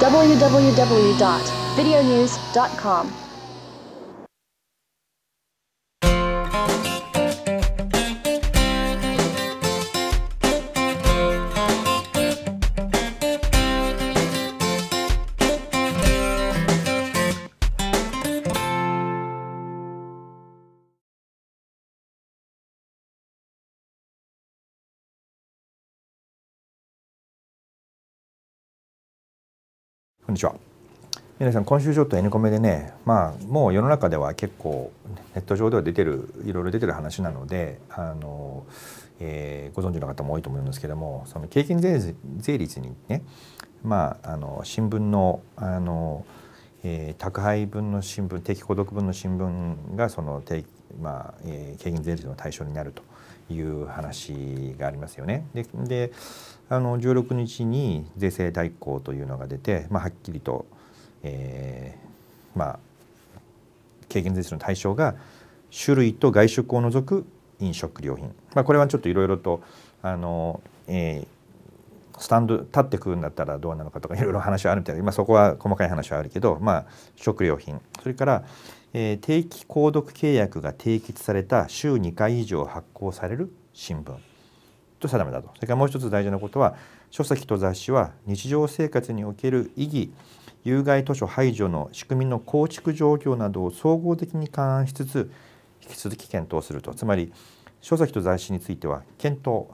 www.videonews.com. こんにちは。皆さん今週ちょっと N コメでね、まあ、もう世の中では結構ネット上では出てるいろいろ出てる話なのであの、えー、ご存知の方も多いと思うんですけどもその経験税税率にね、まあ、あの新聞のあの、えー、宅配分の新聞定期購読分の新聞がその定、まあえー、経験税率の対象になるという話がありますよね。でであの16日に税制代行というのが出て、まあ、はっきりと、えーまあ、軽減税制の対象が種類と外食を除く飲食料品、まあ、これはちょっといろいろとあの、えー、スタンド立ってくるんだったらどうなのかとかいろいろ話はあるみたいな今そこは細かい話はあるけど、まあ、食料品それから、えー、定期購読契約が締結された週2回以上発行される新聞と定めだとそれからもう一つ大事なことは書籍と雑誌は日常生活における意義有害図書排除の仕組みの構築状況などを総合的に勘案しつつ引き続き検討するとつまり書籍と雑誌については検討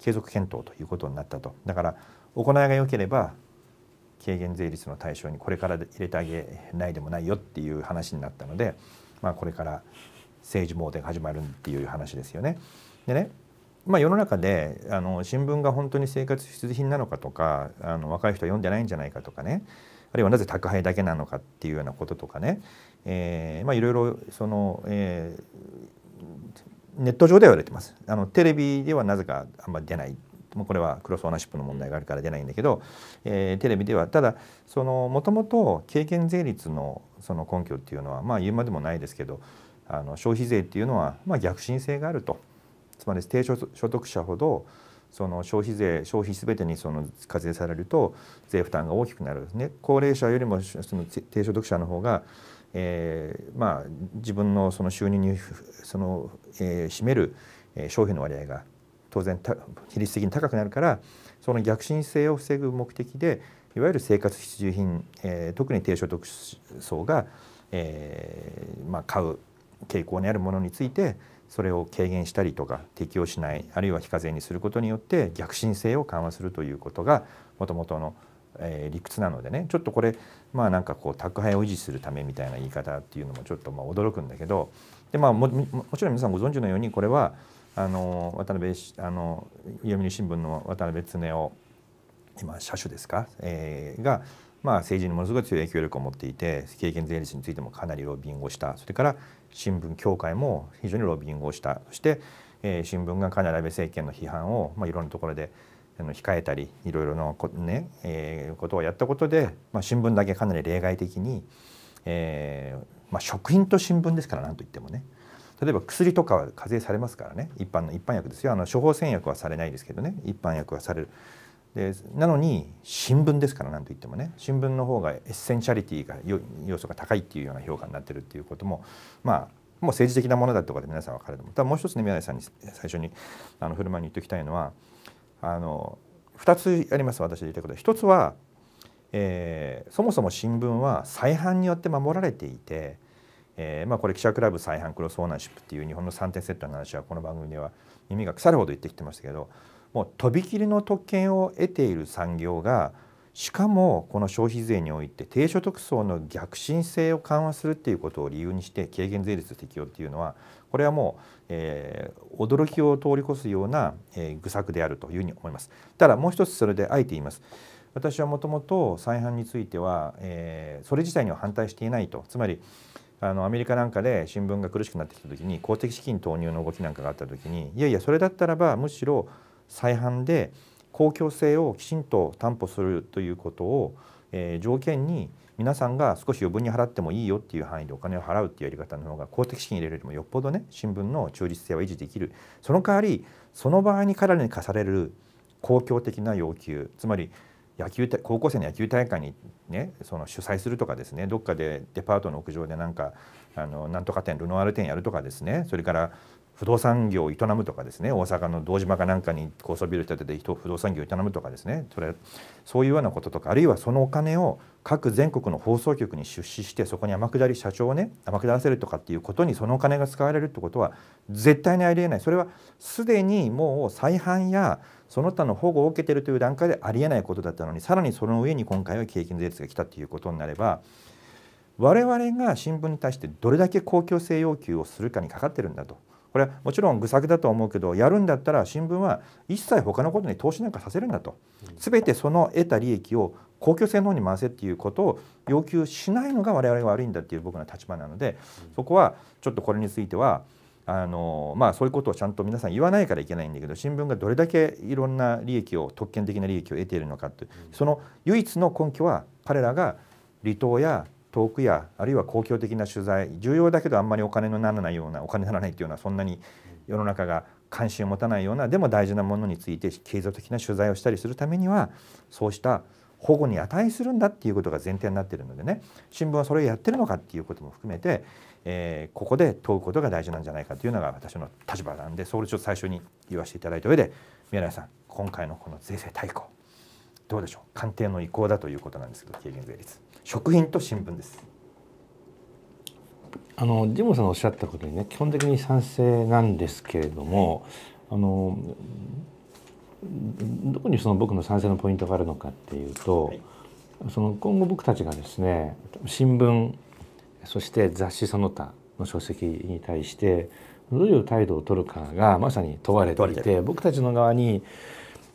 継続検討ということになったとだから行いが良ければ軽減税率の対象にこれから入れてあげないでもないよっていう話になったので、まあ、これから政治詣が始まるっていう話ですよね。でねまあ、世の中であの新聞が本当に生活必需品なのかとかあの若い人は読んでないんじゃないかとかねあるいはなぜ宅配だけなのかっていうようなこととかね、えー、まあいろいろその、えー、ネット上では言われてます。あのテレビではなぜかあんまり出ない。もうこれはクロスオーナーシップの問題があるから出ないんだけど、えー、テレビではただそのもともと経験税率のその根拠っていうのはまあ言うまでもないですけど、あの消費税っていうのはまあ逆進性があると。つまり低所得者ほどその消費税消費すべてにその課税されると税負担が大きくなる、ね、高齢者よりもその低所得者の方がえー、まあ、自分のその収入にその、えー、占める商品の割合が当然比率的に高くなるからその逆進性を防ぐ目的でいわゆる生活必需品、えー、特に低所得層が、えーまあ、買う傾向にあるものについてそれを軽減したりとか適用しないあるいは非課税にすることによって逆進性を緩和するということがもともとのえー、理屈なのでねちょっとこれまあなんかこう宅配を維持するためみたいな言い方っていうのもちょっとまあ驚くんだけどで、まあも、ももちろん皆さんご存知のようにこれはあの渡辺あの読売新聞の渡辺恒雄今社主ですか、えー、が、まあ、政治にものすごい強い影響力を持っていて経験税率についてもかなりロビングをしたそれから新聞協会も非常にロビングをしたそして、えー、新聞がかなり安倍政権の批判を、まあ、いろんなところであの控えたりいろいろなこ,、ねえー、ことをやったことで、まあ、新聞だけかなり例外的に、えーまあ、食品と新聞ですから何といってもね例えば薬とかは課税されますからね一般の一般薬ですよあの処方箋薬はされないですけどね一般薬はされる。でなのに新聞ですから何といってもね新聞の方がエッセンシャリティが要素が高いっていうような評価になってるっていうこともまあもう政治的なものだとかで皆さん分かると思うただもう一つね宮根さんに最初にあの振る舞いに言っておきたいのはあの2つあります私言いたいこと1つは、えー、そもそも新聞は再犯によって守られていて、えーまあ、これ記者クラブ再犯クロスオーナーシップっていう日本の3点セットの話はこの番組では耳が腐るほど言ってきてましたけどもうとびきりの特権を得ている産業がしかもこの消費税において低所得層の逆進性を緩和するっていうことを理由にして軽減税率適用っていうのはこれはもう、えー、驚きを通り越すような、えー、愚策であるというふうに思います。ただもう一つそれであえて言います。私はもともと再犯については、えー、それ自体には反対していないとつまりあのアメリカなんかで新聞が苦しくなってきた時に公的資金投入の動きなんかがあった時にいやいやそれだったらばむしろ再犯で公共性をきちんと担保するということを、えー、条件に皆さんが少し余分に払ってもいいよっていう範囲でお金を払うっていうやり方の方が公的資金入れるよりもよっぽどね新聞の中立性は維持できるその代わりその場合に彼らに課される公共的な要求つまり野球高校生の野球大会に、ね、その主催するとかですねどっかでデパートの屋上でなんかあのなんとか店ルノワール店やるとかですねそれから不動産業を営むとかですね大阪の堂島かなんかに高層ビル建てて不動産業を営むとかですねそれそういうようなこととかあるいはそのお金を各全国の放送局に出資してそこに天下り社長をね天下らせるとかっていうことにそのお金が使われるってことは絶対にありえないそれはすでにもう再犯やその他の保護を受けてるという段階でありえないことだったのにさらにその上に今回は景気の税率が来たっていうことになれば我々が新聞に対してどれだけ公共性要求をするかにかかってるんだと。これはもちろん愚策だと思うけどやるんだったら新聞は一切他のことに投資なんかさせるんだと、全てその得た利益を公共性の方に回せっていうことを要求しないのが我々が悪いんだっていう僕の立場なのでそこはちょっとこれについてはあのまあ、そういうことをちゃんと皆さん言わないからいけないんだけど新聞がどれだけいろんな利益を特権的な利益を得ているのかってその唯一の根拠は彼らが離島や遠くやあるいは公共的な取材重要だけどあんまりお金のならないようなお金にならないっていうのはそんなに世の中が関心を持たないようなでも大事なものについて継続的な取材をしたりするためにはそうした保護に値するんだっていうことが前提になっているのでね新聞はそれをやってるのかっていうことも含めて、えー、ここで問うことが大事なんじゃないかというのが私の立場なんでそれをちょっと最初に言わせていただいた上で宮内さん今回のこの税制大綱どうでしょう官邸の意向だということなんですけど軽減税率。食品と新聞ですあのジモさんがおっしゃったことにね基本的に賛成なんですけれどもあのどこにその僕の賛成のポイントがあるのかっていうと、その今後僕たちがですね新聞そして雑誌その他の書籍に対してどういう態度を取るかがまさに問われていて僕たちの側に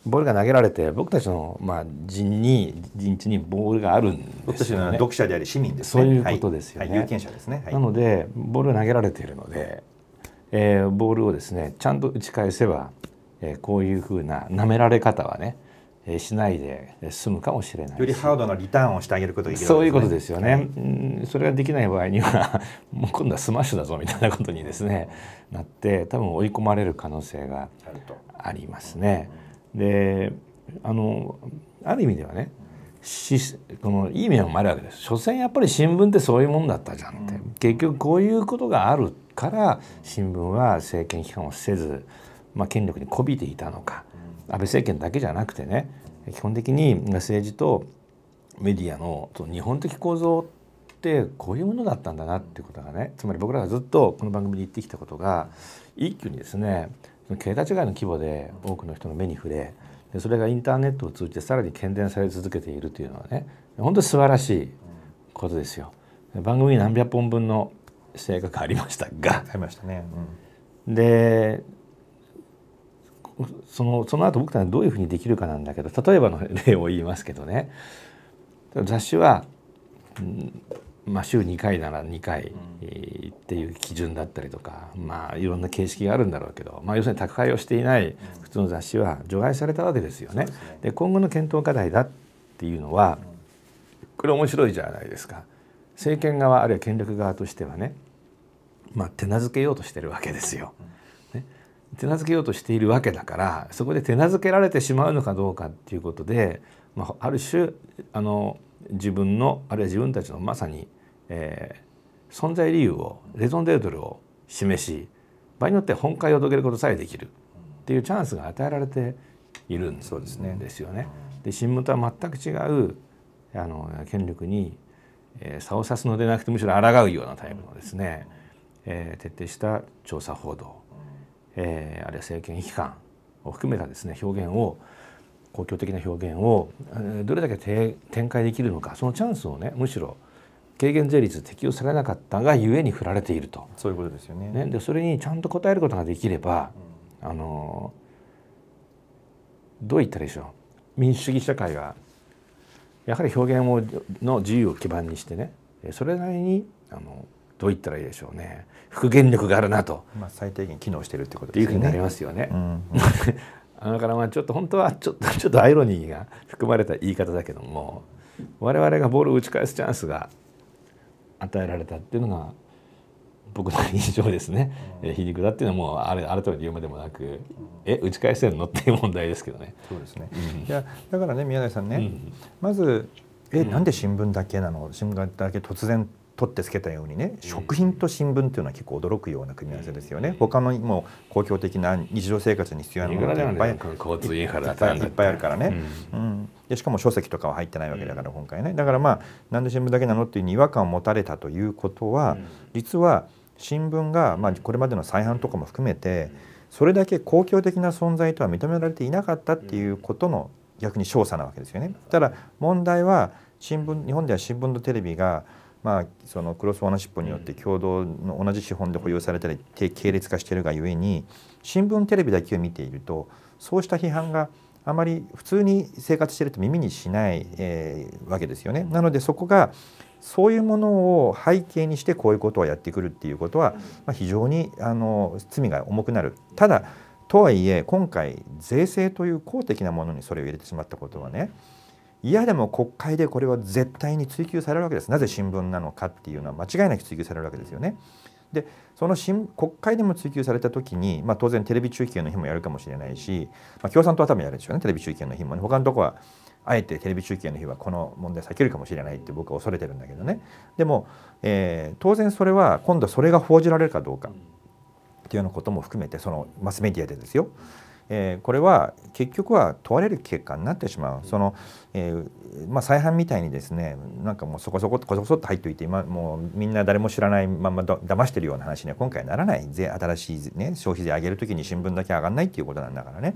ボールが投げられて僕たちの、まあ、陣に陣地にボールがあるんです、ね、僕たちの読者であり市民です、ね、そういうことですよね、はい、有権者ですね、はい、なのでボールが投げられているので、えー、ボールをですねちゃんと打ち返せば、えー、こういうふうな舐められ方はねえしないで済むかもしれないよりハードなリターンをしてあげること、ね、そういうことですよね、はい、それができない場合には もう今度はスマッシュだぞみたいなことにですねなって多分追い込まれる可能性がありますね。であのある意味ではねしこのいい面もあるわけです所詮やっぱり新聞ってそういうもんだったじゃんって、うん、結局こういうことがあるから新聞は政権批判をせず、まあ、権力にこびていたのか安倍政権だけじゃなくてね基本的に政治とメディアの日本的構造ってこういうものだったんだなっていうことがねつまり僕らがずっとこの番組で言ってきたことが一挙にですね桁違いの規模で多くの人の目に触れでそれがインターネットを通じてさらに喧伝され続けているというのはね本当に素晴らしいことですよ。番組何百本分の性格ありましたが。ありましたね。うん、でそのその後僕たちどういうふうにできるかなんだけど例えばの例を言いますけどね雑誌は、うんまあ、週2回なら2回、っていう基準だったりとか、まあ、いろんな形式があるんだろうけど、まあ、要するに宅配をしていない普通の雑誌は除外されたわけですよね。で今後の検討課題だっていうのはこれ面白いじゃないですか。政権側あるいは権力側としてはね、まあ、手なずけようとしてるわけですよ。ね、手なずけようとしているわけだからそこで手なずけられてしまうのかどうかっていうことで、まあ、ある種あの自分のあるいは自分たちのまさにえー、存在理由をレゾンデートルを示し場合によって本会を遂げることさえできるっていうチャンスが与えられているんですよね。で新聞とは全く違うあの権力に、えー、差を指すのでなくてむしろ抗うようなタイプのですね、えー、徹底した調査報道、えー、あるいは政権批判を含めたですね表現を公共的な表現をどれだけ展開できるのかそのチャンスをねむしろ軽減税率適用されなかったがゆえに振られているとそういうことですよね。ねでそれにちゃんと答えることができれば、うん、あのどう言ったらいいでしょう民主主義社会はやはり表現をの自由を基盤にしてねそれなりにあのどう言ったらいいでしょうね復元力があるなと、まあ、最低限機能してるってことですね。いうふうになりますよね。うんうんだからまあちょっと本当はちょっとちょっとアイロニーが含まれた言い方だけども我々がボールを打ち返すチャンスが与えられたっていうのが僕の印象ですね、え皮肉だっていうのはもうあれ改めて言うまでもなくえ打ち返せるのっていう問題ですけどね。そうですね、うん、いやだからね宮台さんね、うん、まずえ、なんで新聞だけなの新聞だけ突然取ってつけたようにね食品と新聞というのは結構驚くような組み合わせですよね他のもう公共的な日常生活に必要なものがいっぱいっぱいあるからね、うん、うん、でしかも書籍とかは入ってないわけだから今回ねだからまあ何んで新聞だけなのっていう違和感を持たれたということは、うん、実は新聞が、まあ、これまでの再販とかも含めてそれだけ公共的な存在とは認められていなかったっていうことの逆に調査なわけですよね。ただ問題は新聞日本では新聞とテレビがまあ、そのクロスオーナーシップによって共同の同じ資本で保有されたり系列化しているがゆえに新聞テレビだけを見ているとそうした批判があまり普通に生活してると耳にしない、えー、わけですよね。なのでそこがそういうものを背景にしてこういうことをやってくるっていうことは、まあ、非常にあの罪が重くなる。ただとはいえ今回税制という公的なものにそれを入れてしまったことはね嫌でも国会でこれは絶対に追及されるわけですなぜ新聞なのかっていうのは間違いなく追及されるわけですよね。でその新国会でも追及された時に、まあ、当然テレビ中継の日もやるかもしれないし、まあ、共産党は多分やるでしょうねテレビ中継の日もね他のとこはあえてテレビ中継の日はこの問題避けるかもしれないって僕は恐れてるんだけどねでも、えー、当然それは今度それが報じられるかどうかっていうようなことも含めてそのマスメディアでですよえー、これは結局は問われる結果になってしまうその、えー、まあ、再犯みたいにですねなんかもうそこそここそこそっと入っておいて今もうみんな誰も知らないままだ騙してるような話には今回ならない税新しい、ね、消費税上げる時に新聞だけ上がんないっていうことなんだからね。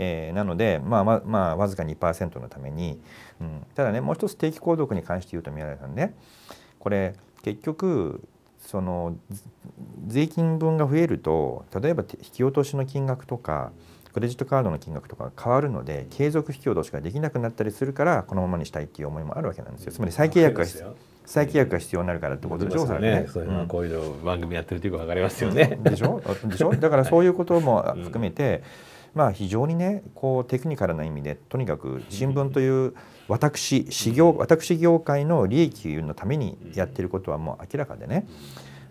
えー、なので、まあまあ、まあ、わずか2%のために、うん、ただねもう一つ定期購読に関して言うと宮台さんねこれ結局その税金分が増えると例えば引き落としの金額とかクレジットカードの金額とか変わるので継続引き落としができなくなったりするからこのままにしたいっていう思いもあるわけなんですよつまり再契約が再契約が必要になるからってことでしょ、ね、ね。そこういう番組やってるとよくわかりますよね。でしょ でしょだからそういうことも含めて、まあ、非常にねこうテクニカルな意味でとにかく新聞という私私業私業界の利益のためにやってることはもう明らかでね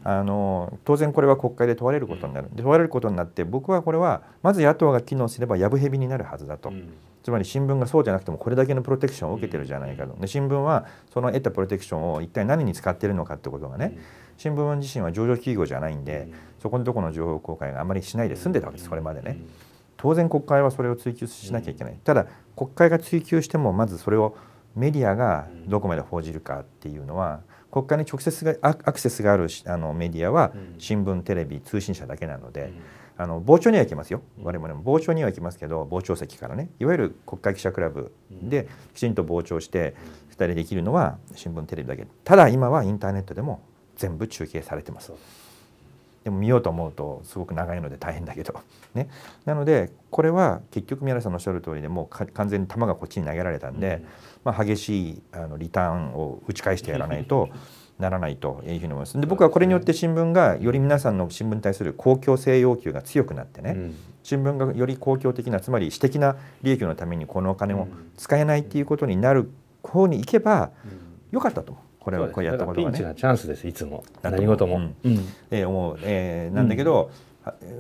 あの当然これは国会で問われることになるで問われることになって僕はこれはまず野党が機能すればやぶへびになるはずだと。つまり新聞がそうじゃなくてもこれだけのプロテクションを受けてるじゃないかとで新聞はその得たプロテクションを一体何に使ってるのかってことがね新聞自身は上場企業じゃないんでそこのところの情報公開があまりしないで済んでたわけですこれまでね。当然国会はそれを追及しなきゃいけない、うん、ただ国会が追及してもまずそれをメディアがどこまで報じるかっていうのは国会に直接がアクセスがあるあのメディアは新聞テレビ通信社だけなので、あの傍聴には行きますよ我々も傍聴には行きますけど傍聴席からねいわゆる国会記者クラブできちんと傍聴して2人できるのは新聞テレビだけただ今はインターネットでも全部中継されてます。でも見ようと思うとすごく長いので大変だけど ね、なのでこれは結局宮根さんのおっしゃる通りでもう完全に球がこっちに投げられたんで、うん、まあ、激しいあのリターンを打ち返してやらないと。ならないというふうに思います。で僕はこれによって新聞がより皆さんの新聞に対する公共性要求が強くなってね、うん、新聞がより公共的なつまり私的な利益のためにこのお金を使えないっていうことになる方に行けばよかったと思う。これはこうやったことがね。チャンスですいつも何事も、え思う、えー、なんだけど、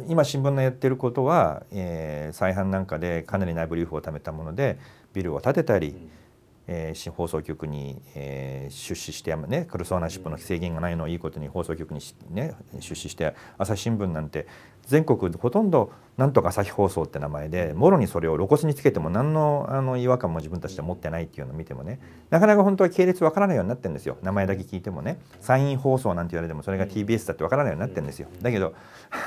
今新聞のやってることは、えー、再販なんかでかなり内部留保を貯めたものでビルを建てたり。うんえー、新放送局に、えー、出資して、ね、クルソーナーシップの制限がないのをいいことに放送局に、ね、出資して朝日新聞なんて全国ほとんどなんとか朝日放送って名前でもろにそれを露骨につけても何のあの違和感も自分たちで持ってないっていうのを見てもねなかなか本当は系列わからないようになってるんですよ名前だけ聞いてもねサイン放送なんて言われてもそれが TBS だってわからないようになってるんですよだけど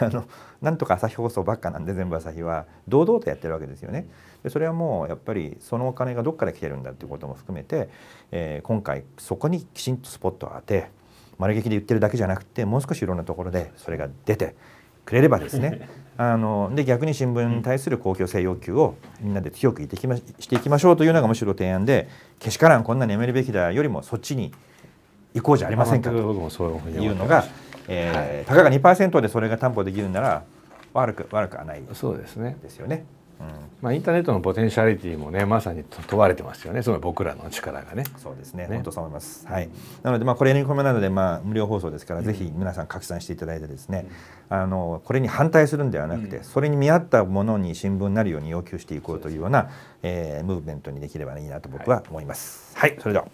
あのなんとか朝日放送ばっかなんで全部朝日は堂々とやってるわけですよね。でそれはもうやっぱりそのお金がどっから来てるんだっていうことも含めて、えー、今回そこにきちんとスポットを当て丸劇で言ってるだけじゃなくてもう少しいろんなところでそれが出てくれればですね あので逆に新聞に対する公共性要求をみんなで強く言ってきましていきましょうというのがむしろ提案でけしからんこんなに眠るべきだよりもそっちに行こうじゃありませんかというのが、えー、たかが2%でそれが担保できるなら悪く悪くはないそうですねですよね。うん、まあ、インターネットのポテンシャリティもねまさに問われてますよねその僕らの力がねそうですね、ね、本当そう思います、はい、なのでまあこれに込めなどでまあ無料放送ですから、うん、ぜひ皆さん拡散していただいてですね、うん、あのこれに反対するんではなくて、それに見合ったものに新聞になるように要求していこうというようなう、えー、ムーブメントにできればいいなと僕は思います、はい、はい、それでは